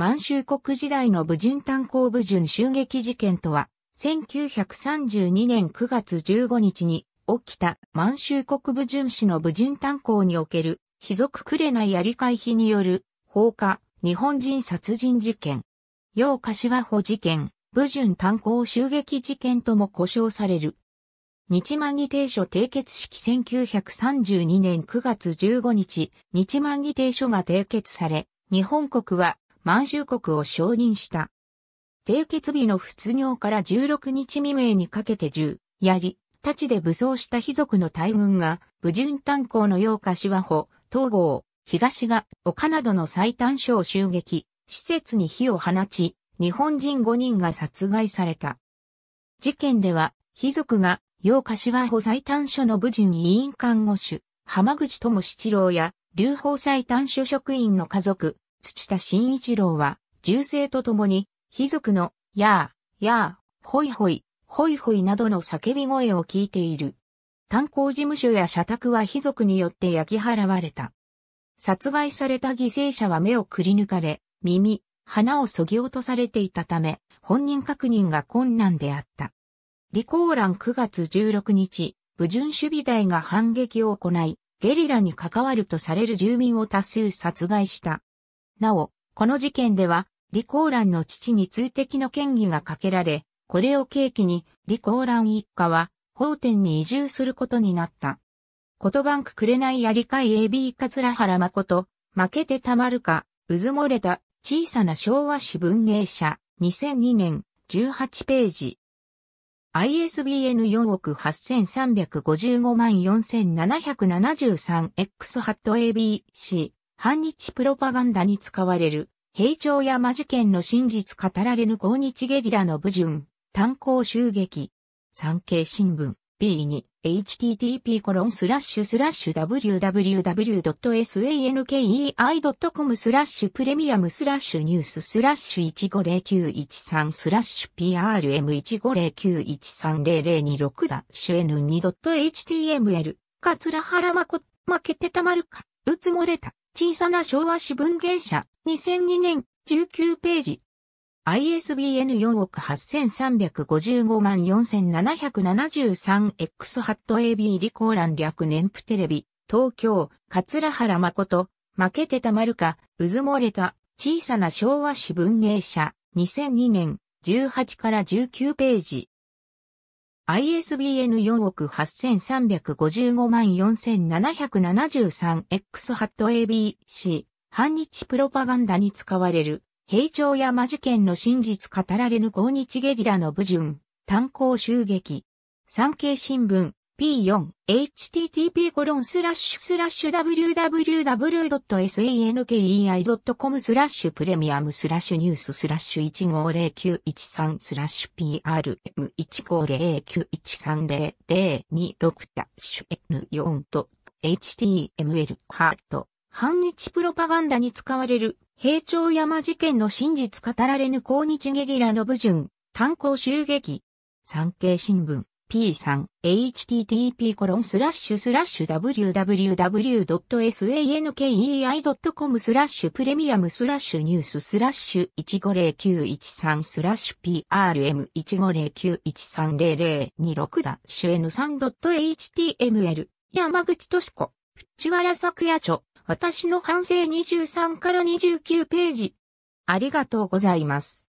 満州国時代の武人炭鉱武順襲撃事件とは、1932年9月15日に起きた満州国武順市の武人炭鉱における、れ属いやり回避による放火、日本人殺人事件、洋柏保事件、武順炭鉱襲撃事件とも呼称される。日満議定書締結式1932年9月15日、日満議定書が締結され、日本国は満州国を承認した。締結日の仏業から16日未明にかけて銃、槍、太刀で武装した貴族の大軍が、武順炭鉱の洋歌芝穂、東郷、東が、丘などの最短所を襲撃、施設に火を放ち、日本人5人が殺害された。事件では、貴族が、洋柏穂最短所の武順委員看護師、浜口智七郎や、留保最短所職員の家族、土田新一郎は、銃声とともに、貴族の、やあ、やあ、ほいほい、ほいほいなどの叫び声を聞いている。炭鉱事務所や社宅は貴族によって焼き払われた。殺害された犠牲者は目をくり抜かれ、耳、鼻をそぎ落とされていたため、本人確認が困難であった。李光蘭9月16日、武順守備隊が反撃を行い、ゲリラに関わるとされる住民を多数殺害した。なお、この事件では、李ラ蘭の父に通敵の権威がかけられ、これを契機に、李ラ蘭一家は、法典に移住することになった。言葉んくくれないやりかい AB 桂原誠、負けてたまるか、うずもれた、小さな昭和史文芸社、2002年、18ページ。ISBN 4億8355万 4773X ハット ABC 反日プロパガンダに使われる、平長山事件の真実語られぬ抗日ゲリラの武順、炭鉱襲撃。産経新聞 B2 http コロンスラッシュスラッシュ www.sankei.com スラッシュプレミアムスラッシュニューススラッシュ150913スラッシュ PRM1509130026 ダッシュ N2.html かつらはらまこ、負けてたまるか、うつもれた。小さな昭和史文芸社、2002年、19ページ。ISBN 4億8355万 4773X ハット AB リコーラン略年譜テレビ、東京、桂原誠、負けてたまるか、うずもれた、小さな昭和史文芸社、2002年、18から19ページ。ISBN 4億8355万 4773X ハット ABC 反日プロパガンダに使われる平長山事件の真実語られぬ抗日ゲリラの武順炭鉱襲撃産経新聞 p4http コロンスラッシュスラッシュ www.senkei.com スラッシュプレミアムスラッシュニューススラッシュ150913スラッシュ PRM150913026 ダッシュ N4 と HTML ハート反日プロパガンダに使われる平長山事件の真実語られぬ抗日ゲリラの部順、炭鉱襲撃、産経新聞。p3, http コロンスラッシュスラッシュ www.sankei.com スラッシュプレミアムスラッシュニューススラッシュ150913スラッシュ PRM1509130026 だシュ N3.html 山口敏子藤原作夜著私の反省23から29ページありがとうございます。